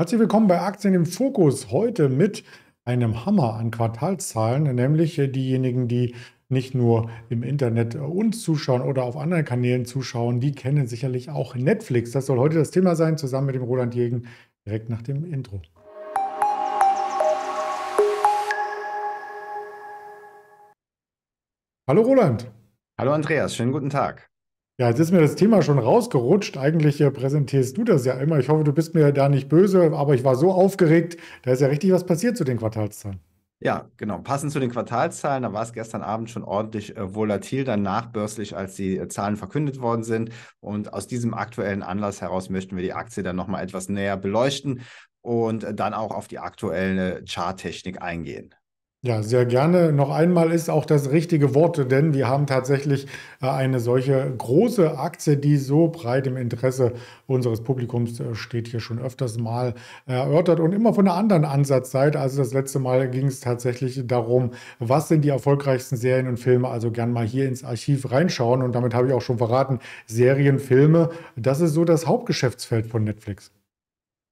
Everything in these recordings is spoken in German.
Herzlich willkommen bei Aktien im Fokus. Heute mit einem Hammer an Quartalszahlen, nämlich äh, diejenigen, die nicht nur im Internet äh, uns zuschauen oder auf anderen Kanälen zuschauen, die kennen sicherlich auch Netflix. Das soll heute das Thema sein, zusammen mit dem Roland Jägen, direkt nach dem Intro. Hallo Roland. Hallo Andreas, schönen guten Tag. Ja, jetzt ist mir das Thema schon rausgerutscht. Eigentlich äh, präsentierst du das ja immer. Ich hoffe, du bist mir da nicht böse, aber ich war so aufgeregt. Da ist ja richtig was passiert zu den Quartalszahlen. Ja, genau. Passend zu den Quartalszahlen, da war es gestern Abend schon ordentlich äh, volatil, dann nachbörslich, als die äh, Zahlen verkündet worden sind. Und aus diesem aktuellen Anlass heraus möchten wir die Aktie dann nochmal etwas näher beleuchten und äh, dann auch auf die aktuelle Charttechnik eingehen. Ja, sehr gerne. Noch einmal ist auch das richtige Wort, denn wir haben tatsächlich äh, eine solche große Aktie, die so breit im Interesse unseres Publikums äh, steht, hier schon öfters mal äh, erörtert und immer von einer anderen Ansatzseite. Also das letzte Mal ging es tatsächlich darum, was sind die erfolgreichsten Serien und Filme. Also gern mal hier ins Archiv reinschauen und damit habe ich auch schon verraten, Serien, Filme, das ist so das Hauptgeschäftsfeld von Netflix.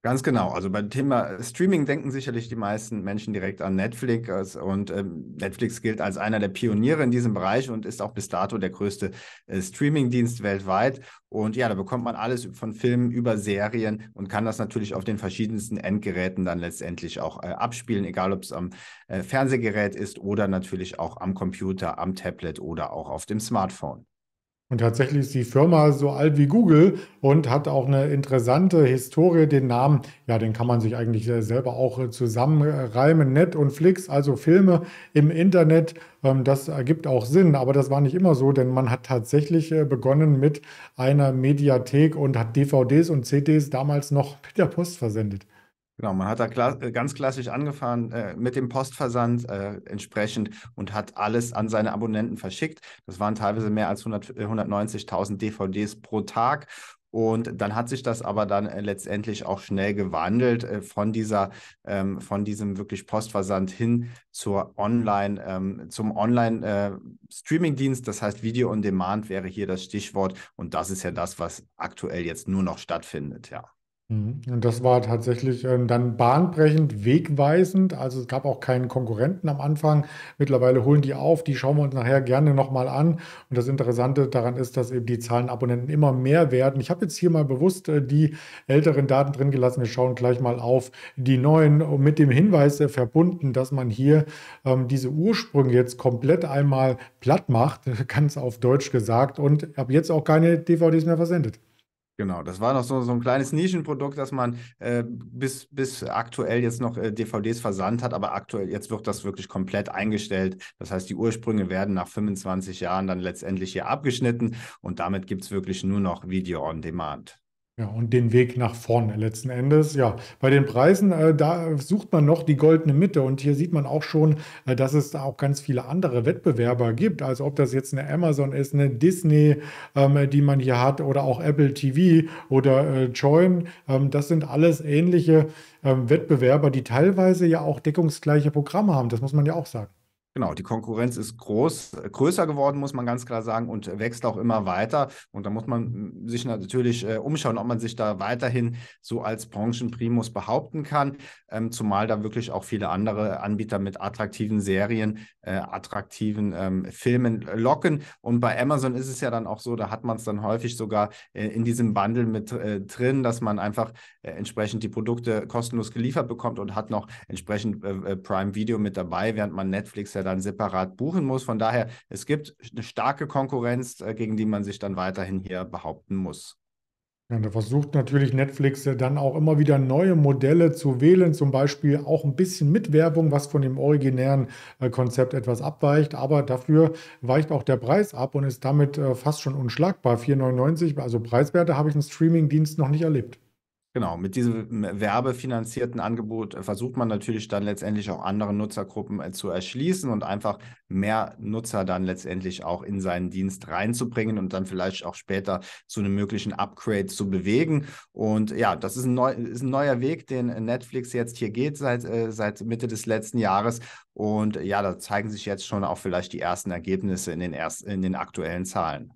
Ganz genau. Also beim Thema Streaming denken sicherlich die meisten Menschen direkt an Netflix. Und ähm, Netflix gilt als einer der Pioniere in diesem Bereich und ist auch bis dato der größte äh, streaming weltweit. Und ja, da bekommt man alles von Filmen über Serien und kann das natürlich auf den verschiedensten Endgeräten dann letztendlich auch äh, abspielen, egal ob es am äh, Fernsehgerät ist oder natürlich auch am Computer, am Tablet oder auch auf dem Smartphone. Und tatsächlich ist die Firma so alt wie Google und hat auch eine interessante Historie. Den Namen, ja, den kann man sich eigentlich äh, selber auch äh, zusammenreimen. Net und Flix, also Filme im Internet, ähm, das ergibt auch Sinn. Aber das war nicht immer so, denn man hat tatsächlich äh, begonnen mit einer Mediathek und hat DVDs und CDs damals noch mit der Post versendet. Genau, man hat da kla äh, ganz klassisch angefahren äh, mit dem Postversand äh, entsprechend und hat alles an seine Abonnenten verschickt. Das waren teilweise mehr als 190.000 äh, DVDs pro Tag. Und dann hat sich das aber dann äh, letztendlich auch schnell gewandelt von dieser, ähm, von diesem wirklich Postversand hin zur Online, ähm, zum Online-Streaming-Dienst. Äh, das heißt, Video on Demand wäre hier das Stichwort. Und das ist ja das, was aktuell jetzt nur noch stattfindet, ja. Mhm. Und das war tatsächlich ähm, dann bahnbrechend, wegweisend. Also es gab auch keinen Konkurrenten am Anfang. Mittlerweile holen die auf, die schauen wir uns nachher gerne nochmal an. Und das Interessante daran ist, dass eben die Zahlen Abonnenten immer mehr werden. Ich habe jetzt hier mal bewusst äh, die älteren Daten drin gelassen. Wir schauen gleich mal auf die neuen Und mit dem Hinweis äh, verbunden, dass man hier ähm, diese Ursprünge jetzt komplett einmal platt macht, ganz auf Deutsch gesagt, und ab jetzt auch keine DVDs mehr versendet. Genau, das war noch so, so ein kleines Nischenprodukt, dass man äh, bis, bis aktuell jetzt noch äh, DVDs versandt hat, aber aktuell jetzt wird das wirklich komplett eingestellt. Das heißt, die Ursprünge werden nach 25 Jahren dann letztendlich hier abgeschnitten und damit gibt es wirklich nur noch Video on Demand. Ja, und den Weg nach vorne letzten Endes. Ja, bei den Preisen, äh, da sucht man noch die goldene Mitte. Und hier sieht man auch schon, äh, dass es da auch ganz viele andere Wettbewerber gibt. Also ob das jetzt eine Amazon ist, eine Disney, ähm, die man hier hat, oder auch Apple TV oder äh, Join. Ähm, das sind alles ähnliche ähm, Wettbewerber, die teilweise ja auch deckungsgleiche Programme haben. Das muss man ja auch sagen. Genau, die Konkurrenz ist groß, größer geworden, muss man ganz klar sagen, und wächst auch immer weiter. Und da muss man hm, sich natürlich äh, umschauen, ob man sich da weiterhin so als Branchenprimus behaupten kann, ähm, zumal da wirklich auch viele andere Anbieter mit attraktiven Serien, äh, attraktiven ähm, Filmen locken. Und bei Amazon ist es ja dann auch so, da hat man es dann häufig sogar äh, in diesem Bundle mit äh, drin, dass man einfach äh, entsprechend die Produkte kostenlos geliefert bekommt und hat noch entsprechend äh, Prime Video mit dabei, während man Netflix ja dann separat buchen muss. Von daher, es gibt eine starke Konkurrenz, äh, gegen die man sich dann weiterhin hier behaupten muss. Ja, da versucht natürlich Netflix äh, dann auch immer wieder neue Modelle zu wählen, zum Beispiel auch ein bisschen mit Werbung, was von dem originären äh, Konzept etwas abweicht, aber dafür weicht auch der Preis ab und ist damit fast schon unschlagbar. 4,99, also preiswerte habe ich einen Streamingdienst noch nicht erlebt. Genau, mit diesem mhm. werbefinanzierten Angebot äh, versucht man natürlich dann letztendlich auch andere Nutzergruppen äh, zu erschließen und einfach mehr Nutzer dann letztendlich auch in seinen Dienst reinzubringen und dann vielleicht auch später zu einem möglichen Upgrade zu bewegen. Und ja, das ist ein, neu, ist ein neuer Weg, den Netflix jetzt hier geht seit, äh, seit Mitte des letzten Jahres. Und ja, da zeigen sich jetzt schon auch vielleicht die ersten Ergebnisse in den, erst, in den aktuellen Zahlen.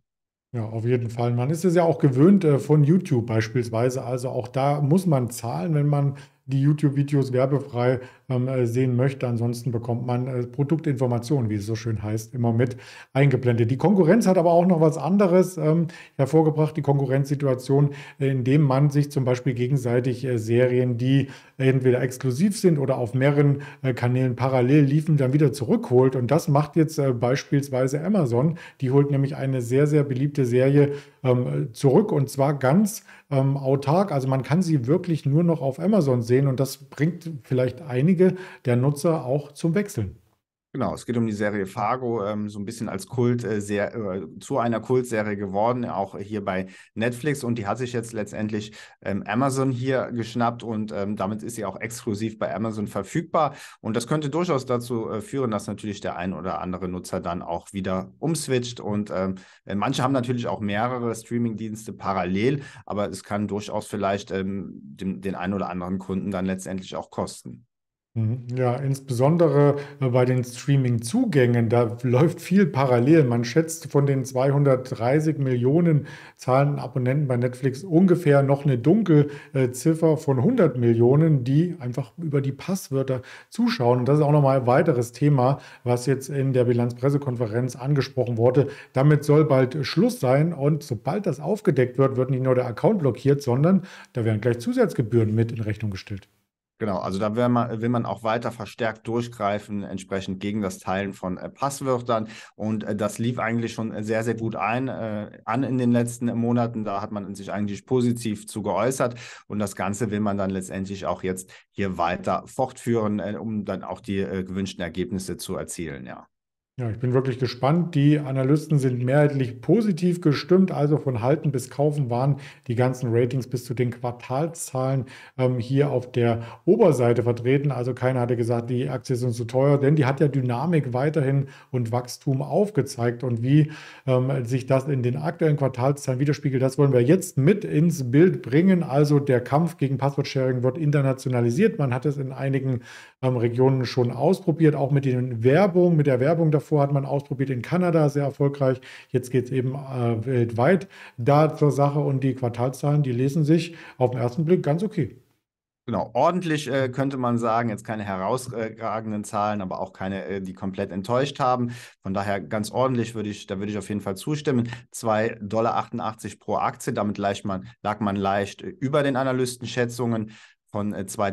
Ja, auf jeden Fall. Man ist es ja auch gewöhnt äh, von YouTube beispielsweise. Also auch da muss man zahlen, wenn man die YouTube-Videos werbefrei äh, sehen möchte. Ansonsten bekommt man äh, Produktinformationen, wie es so schön heißt, immer mit eingeblendet. Die Konkurrenz hat aber auch noch was anderes ähm, hervorgebracht, die Konkurrenzsituation, äh, indem man sich zum Beispiel gegenseitig Serien, die entweder exklusiv sind oder auf mehreren Kanälen parallel liefen, dann wieder zurückholt. Und das macht jetzt beispielsweise Amazon. Die holt nämlich eine sehr, sehr beliebte Serie ähm, zurück und zwar ganz ähm, autark. Also man kann sie wirklich nur noch auf Amazon sehen und das bringt vielleicht einige Wege der Nutzer auch zum Wechseln. Genau, es geht um die Serie Fargo, ähm, so ein bisschen als Kult äh, sehr, äh, zu einer Kultserie geworden, auch hier bei Netflix. Und die hat sich jetzt letztendlich ähm, Amazon hier geschnappt und ähm, damit ist sie auch exklusiv bei Amazon verfügbar. Und das könnte durchaus dazu äh, führen, dass natürlich der ein oder andere Nutzer dann auch wieder umswitcht. Und ähm, äh, manche haben natürlich auch mehrere Streamingdienste parallel, aber es kann durchaus vielleicht ähm, dem, den einen oder anderen Kunden dann letztendlich auch kosten. Mhm. Ja, insbesondere äh, bei den Streaming-Zugängen, da läuft viel parallel. Man schätzt, von den 230 Millionen zahlenden Abonnenten bei Netflix ungefähr noch eine dunkle Ziffer von 100 Millionen, die einfach über die Passwörter zuschauen. Und das ist auch nochmal ein weiteres Thema, was jetzt in der Bilanzpressekonferenz angesprochen wurde. Damit soll bald Schluss sein und sobald das aufgedeckt wird, wird nicht nur der Account blockiert, sondern da werden gleich Zusatzgebühren mit in Rechnung gestellt. Genau, also da will man, will man auch weiter verstärkt durchgreifen, entsprechend gegen das Teilen von äh, Passwörtern. Und äh, das lief eigentlich schon sehr, sehr gut ein, äh, an in den letzten Monaten. Da hat man sich eigentlich positiv zu geäußert. Und das Ganze will man dann letztendlich auch jetzt hier weiter fortführen, äh, um dann auch die äh, gewünschten Ergebnisse zu erzielen, ja. Ja, ich bin wirklich gespannt. Die Analysten sind mehrheitlich positiv gestimmt, also von Halten bis Kaufen waren die ganzen Ratings bis zu den Quartalszahlen ähm, hier auf der Oberseite vertreten. Also keiner hatte gesagt, die Aktie sind zu teuer, denn die hat ja Dynamik weiterhin und Wachstum aufgezeigt. Und wie ähm, sich das in den aktuellen Quartalszahlen widerspiegelt, das wollen wir jetzt mit ins Bild bringen. Also der Kampf gegen Passwortsharing wird internationalisiert. Man hat es in einigen ähm, Regionen schon ausprobiert, auch mit den Werbung, mit der Werbung davor Davor hat man ausprobiert in Kanada, sehr erfolgreich. Jetzt geht es eben äh, weltweit da zur Sache und die Quartalzahlen, die lesen sich auf den ersten Blick ganz okay. Genau, ordentlich äh, könnte man sagen, jetzt keine herausragenden Zahlen, aber auch keine, äh, die komplett enttäuscht haben. Von daher ganz ordentlich würde ich, da würde ich auf jeden Fall zustimmen. 2,88 Dollar pro Aktie, damit leicht man, lag man leicht äh, über den Analystenschätzungen von 2,86 äh,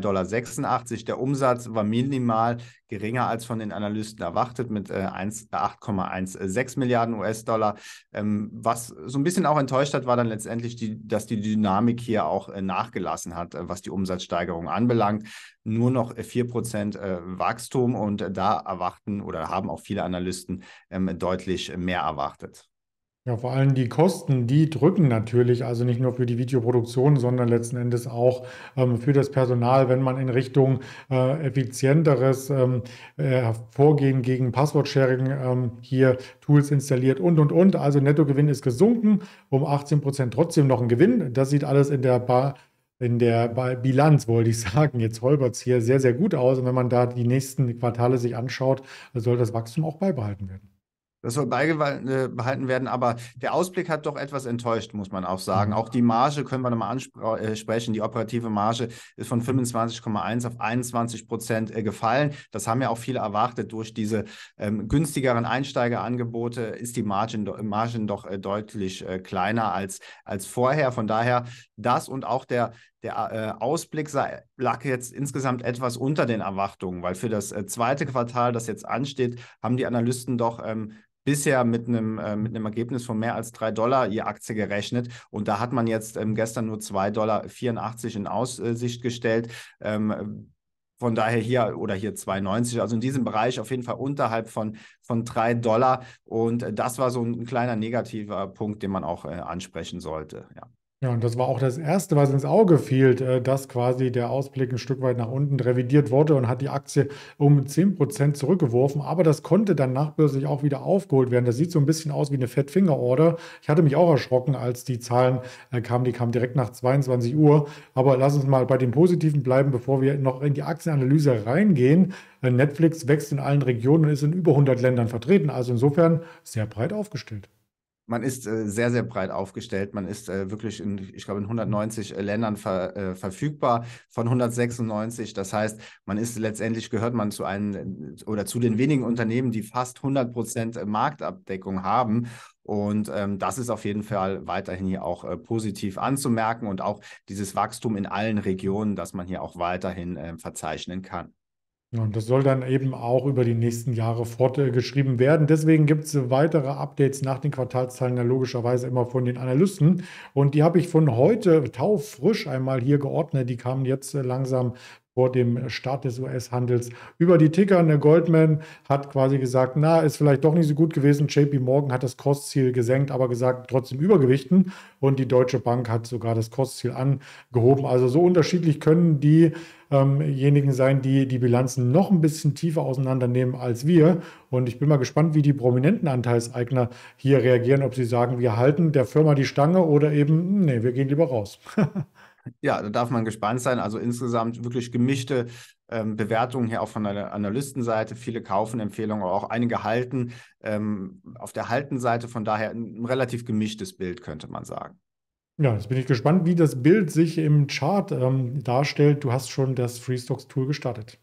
Dollar. Der Umsatz war minimal geringer als von den Analysten erwartet mit 8,16 äh, äh, Milliarden US-Dollar. Ähm, was so ein bisschen auch enttäuscht hat, war dann letztendlich, die, dass die Dynamik hier auch nachgelassen hat, was die Umsatzsteigerung anbelangt. Nur noch 4% Wachstum und da erwarten oder haben auch viele Analysten ähm, deutlich mehr erwartet. Ja, vor allem die Kosten, die drücken natürlich, also nicht nur für die Videoproduktion, sondern letzten Endes auch ähm, für das Personal, wenn man in Richtung äh, effizienteres ähm, äh, Vorgehen gegen Passwortsharing ähm, hier Tools installiert und, und, und. Also Nettogewinn ist gesunken, um 18 Prozent trotzdem noch ein Gewinn. Das sieht alles in der Bar in der Bilanz, wollte ich sagen, jetzt holpert es hier sehr, sehr gut aus. Und wenn man da die nächsten Quartale sich anschaut, soll das Wachstum auch beibehalten werden. Das soll beibehalten äh, werden, aber der Ausblick hat doch etwas enttäuscht, muss man auch sagen. Mhm. Auch die Marge können wir nochmal ansprechen. Äh, die operative Marge ist von 25,1 auf 21 Prozent äh, gefallen. Das haben ja auch viele erwartet. Durch diese ähm, günstigeren Einsteigerangebote ist die Margin, Margin doch äh, deutlich äh, kleiner als, als vorher. Von daher das und auch der, der äh, Ausblick sei, lag jetzt insgesamt etwas unter den Erwartungen, weil für das zweite Quartal, das jetzt ansteht, haben die Analysten doch ähm, bisher mit einem, äh, mit einem Ergebnis von mehr als 3 Dollar je Aktie gerechnet. Und da hat man jetzt ähm, gestern nur 2,84 Dollar in Aussicht gestellt. Ähm, von daher hier oder hier 2,90, also in diesem Bereich auf jeden Fall unterhalb von, von 3 Dollar. Und äh, das war so ein kleiner negativer Punkt, den man auch äh, ansprechen sollte. Ja. Ja, und das war auch das Erste, was ins Auge fiel, äh, dass quasi der Ausblick ein Stück weit nach unten revidiert wurde und hat die Aktie um 10% zurückgeworfen. Aber das konnte dann nachbörslich auch wieder aufgeholt werden. Das sieht so ein bisschen aus wie eine Fettfinger-Order. Ich hatte mich auch erschrocken, als die Zahlen äh, kamen. Die kamen direkt nach 22 Uhr. Aber lass uns mal bei den Positiven bleiben, bevor wir noch in die Aktienanalyse reingehen. Äh, Netflix wächst in allen Regionen und ist in über 100 Ländern vertreten. Also insofern sehr breit aufgestellt man ist äh, sehr, sehr breit aufgestellt. Man ist äh, wirklich in, ich glaube, in 190 äh, Ländern ver, äh, verfügbar von 196. Das heißt, man ist letztendlich gehört man zu einem oder zu den wenigen Unternehmen, die fast 100 Prozent äh, Marktabdeckung haben. Und ähm, das ist auf jeden Fall weiterhin hier auch äh, positiv anzumerken und auch dieses Wachstum in allen Regionen, das man hier auch weiterhin äh, verzeichnen kann und das soll dann eben auch über die nächsten Jahre fortgeschrieben werden. Deswegen gibt es weitere Updates nach den Quartalszahlen, ja logischerweise immer von den Analysten. Und die habe ich von heute taufrisch einmal hier geordnet. Die kamen jetzt äh, langsam vor dem Start des US-Handels über die Ticker. der ne, Goldman hat quasi gesagt, na, ist vielleicht doch nicht so gut gewesen. JP Morgan hat das Kostziel gesenkt, aber gesagt, trotzdem übergewichten. Und die Deutsche Bank hat sogar das Kostziel angehoben. Also so unterschiedlich können die diejenigen ähm, sein, die die Bilanzen noch ein bisschen tiefer auseinandernehmen als wir. Und ich bin mal gespannt, wie die prominenten Anteilseigner hier reagieren, ob sie sagen, wir halten der Firma die Stange oder eben, nee, wir gehen lieber raus. Ja, da darf man gespannt sein. Also insgesamt wirklich gemischte ähm, Bewertungen hier auch von der Analystenseite. Viele kaufen Empfehlungen, aber auch einige halten ähm, auf der halten Seite Von daher ein relativ gemischtes Bild, könnte man sagen. Ja, jetzt bin ich gespannt, wie das Bild sich im Chart ähm, darstellt. Du hast schon das Freestocks-Tool gestartet.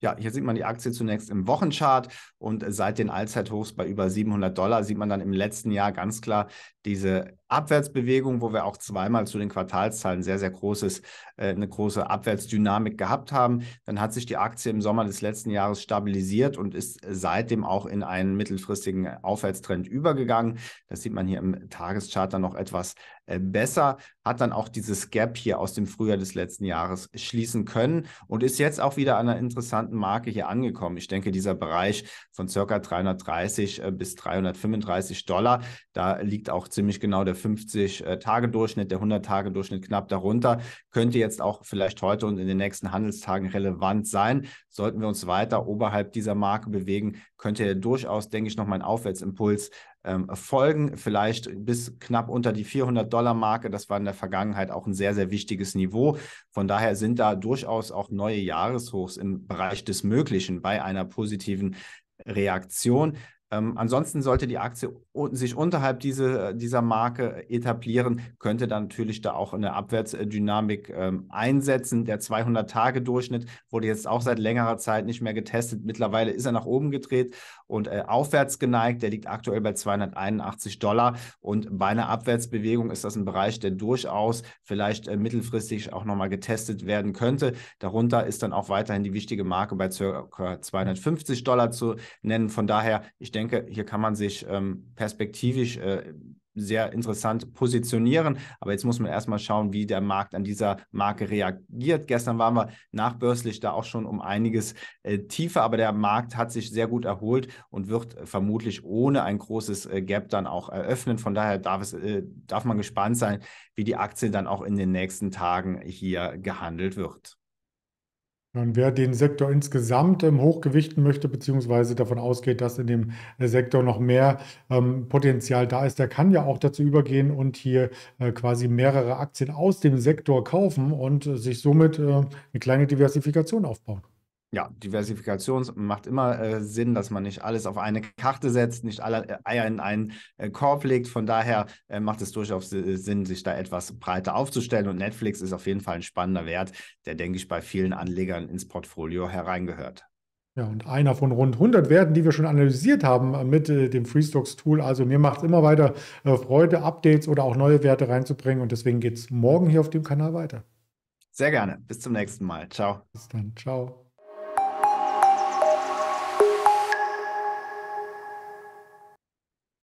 Ja, hier sieht man die Aktie zunächst im Wochenchart und seit den Allzeithochs bei über 700 Dollar sieht man dann im letzten Jahr ganz klar diese Abwärtsbewegung, wo wir auch zweimal zu den Quartalszahlen sehr, sehr großes, äh, eine große Abwärtsdynamik gehabt haben. Dann hat sich die Aktie im Sommer des letzten Jahres stabilisiert und ist seitdem auch in einen mittelfristigen Aufwärtstrend übergegangen. Das sieht man hier im Tageschart dann noch etwas äh, besser, hat dann auch dieses Gap hier aus dem Frühjahr des letzten Jahres schließen können und ist jetzt auch wieder an einer interessanten Marke hier angekommen. Ich denke, dieser Bereich von circa 330 äh, bis 335 Dollar, da liegt auch ziemlich genau der 50-Tage-Durchschnitt, äh, der 100-Tage-Durchschnitt knapp darunter, könnte jetzt auch vielleicht heute und in den nächsten Handelstagen relevant sein. Sollten wir uns weiter oberhalb dieser Marke bewegen, könnte durchaus, denke ich, noch mal ein Aufwärtsimpuls ähm, folgen, vielleicht bis knapp unter die 400-Dollar-Marke. Das war in der Vergangenheit auch ein sehr, sehr wichtiges Niveau. Von daher sind da durchaus auch neue Jahreshochs im Bereich des Möglichen bei einer positiven Reaktion. Ähm, ansonsten sollte die Aktie sich unterhalb diese, äh, dieser Marke etablieren, könnte dann natürlich da auch eine Abwärtsdynamik ähm, einsetzen. Der 200-Tage-Durchschnitt wurde jetzt auch seit längerer Zeit nicht mehr getestet. Mittlerweile ist er nach oben gedreht und äh, aufwärts geneigt. Der liegt aktuell bei 281 Dollar. Und bei einer Abwärtsbewegung ist das ein Bereich, der durchaus vielleicht äh, mittelfristig auch nochmal getestet werden könnte. Darunter ist dann auch weiterhin die wichtige Marke bei ca. 250 Dollar zu nennen. Von daher, ich denke, denke, hier kann man sich ähm, perspektivisch äh, sehr interessant positionieren. Aber jetzt muss man erstmal schauen, wie der Markt an dieser Marke reagiert. Gestern waren wir nachbörslich da auch schon um einiges äh, tiefer, aber der Markt hat sich sehr gut erholt und wird vermutlich ohne ein großes äh, Gap dann auch eröffnen. Von daher darf, es, äh, darf man gespannt sein, wie die Aktie dann auch in den nächsten Tagen hier gehandelt wird. Und wer den Sektor insgesamt ähm, hochgewichten möchte, beziehungsweise davon ausgeht, dass in dem äh, Sektor noch mehr ähm, Potenzial da ist, der kann ja auch dazu übergehen und hier äh, quasi mehrere Aktien aus dem Sektor kaufen und äh, sich somit äh, eine kleine Diversifikation aufbauen ja, Diversifikation macht immer äh, Sinn, dass man nicht alles auf eine Karte setzt, nicht alle äh, Eier in einen äh, Korb legt. Von daher äh, macht es durchaus äh, Sinn, sich da etwas breiter aufzustellen. Und Netflix ist auf jeden Fall ein spannender Wert, der, denke ich, bei vielen Anlegern ins Portfolio hereingehört. Ja, und einer von rund 100 Werten, die wir schon analysiert haben äh, mit äh, dem Freestocks-Tool. Also mir macht es immer weiter Freude, Updates oder auch neue Werte reinzubringen. Und deswegen geht es morgen hier auf dem Kanal weiter. Sehr gerne. Bis zum nächsten Mal. Ciao. Bis dann. Ciao.